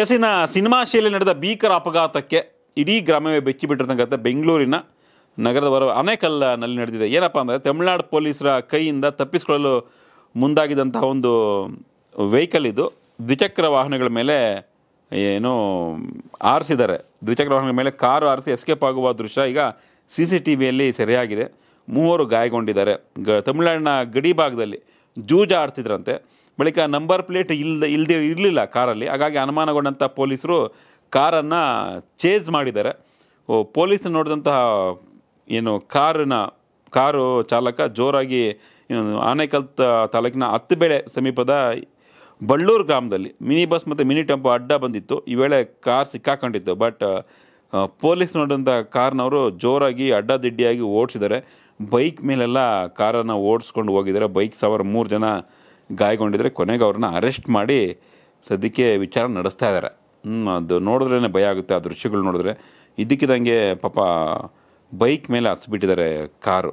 S ಇನ್ನು cinema ಶೈಲಿ ನಡೆದ ಭೀಕರ ಅಪಘಾತಕ್ಕೆ ಇಡೀ ಗ್ರಾಮವೇ ಬೆಚ್ಚಿಬಿಟ್ಟಿರ್ತಕ್ಕಂಥ ಬೆಂಗಳೂರಿನ ನಗರದ ಬರುವ ಅನೇಕಲ್ನಲ್ಲಿ ನಡೆದಿದೆ ಏನಪ್ಪ ಅಂದರೆ ತಮಿಳುನಾಡು ಪೊಲೀಸರ ಕೈಯಿಂದ ತಪ್ಪಿಸಿಕೊಳ್ಳಲು ಮುಂದಾಗಿದ್ದಂತಹ ಒಂದು ವೆಹಿಕಲ್ ಇದು ದ್ವಿಚಕ್ರ ವಾಹನಗಳ ಮೇಲೆ ಏನು ಆರಿಸಿದ್ದಾರೆ ದ್ವಿಚಕ್ರ ವಾಹನಗಳ ಮೇಲೆ ಕಾರು ಆರಿಸಿ ಎಸ್ಕೇಪ್ ಆಗುವ ದೃಶ್ಯ ಈಗ ಸಿ ಸಿ ಟಿ ವಿಯಲ್ಲಿ ಸೆರೆಯಾಗಿದೆ ಮೂವರು ಗಾಯಗೊಂಡಿದ್ದಾರೆ ಗ ತಮಿಳುನಾಡಿನ ಗಡಿ ಭಾಗದಲ್ಲಿ ಜೂಜ ಆಡ್ತಿದ್ರಂತೆ ಬಳಿಕ ನಂಬರ್ ಪ್ಲೇಟ್ ಇಲ್ಲದೆ ಇಲ್ಲದೆ ಇರಲಿಲ್ಲ ಕಾರಲ್ಲಿ ಹಾಗಾಗಿ ಅನುಮಾನಗೊಂಡಂಥ ಪೊಲೀಸರು ಕಾರನ್ನು ಚೇಜ್ ಮಾಡಿದ್ದಾರೆ ಪೊಲೀಸ್ ನೋಡಿದಂತಹ ಏನು ಕಾರನ್ನ ಕಾರು ಚಾಲಕ ಜೋರಾಗಿ ಆನೇಕಲ್ ತಾಲೂಕಿನ ಬೆಳೆ ಸಮೀಪದ ಬಳ್ಳೂರು ಗ್ರಾಮದಲ್ಲಿ ಮಿನಿ ಬಸ್ ಮತ್ತು ಮಿನಿ ಟೆಂಪೋ ಅಡ್ಡ ಬಂದಿತ್ತು ಈ ವೇಳೆ ಕಾರ್ ಸಿಕ್ಕಾಕೊಂಡಿತ್ತು ಬಟ್ ಪೊಲೀಸ್ ನೋಡಿದಂಥ ಕಾರ್ನವರು ಜೋರಾಗಿ ಅಡ್ಡದಿಡ್ಡಿಯಾಗಿ ಓಡಿಸಿದ್ದಾರೆ ಬೈಕ್ ಮೇಲೆಲ್ಲ ಕಾರನ್ನು ಓಡಿಸ್ಕೊಂಡು ಹೋಗಿದ್ದಾರೆ ಬೈಕ್ ಸವಾರ ಮೂರು ಜನ ಗಾಯಗೊಂಡಿದ್ರೆ ಕೊನೆಗೆ ಅವ್ರನ್ನ ಅರೆಸ್ಟ್ ಮಾಡಿ ಸದ್ಯಕ್ಕೆ ವಿಚಾರ ನಡೆಸ್ತಾ ಇದ್ದಾರೆ ಅದು ನೋಡಿದ್ರೇ ಭಯ ಆಗುತ್ತೆ ಆ ದೃಶ್ಯಗಳು ನೋಡಿದ್ರೆ ಇದಕ್ಕಿದಂಗೆ ಪಾಪ ಬೈಕ್ ಮೇಲೆ ಹಸಿಬಿಟ್ಟಿದ್ದಾರೆ ಕಾರು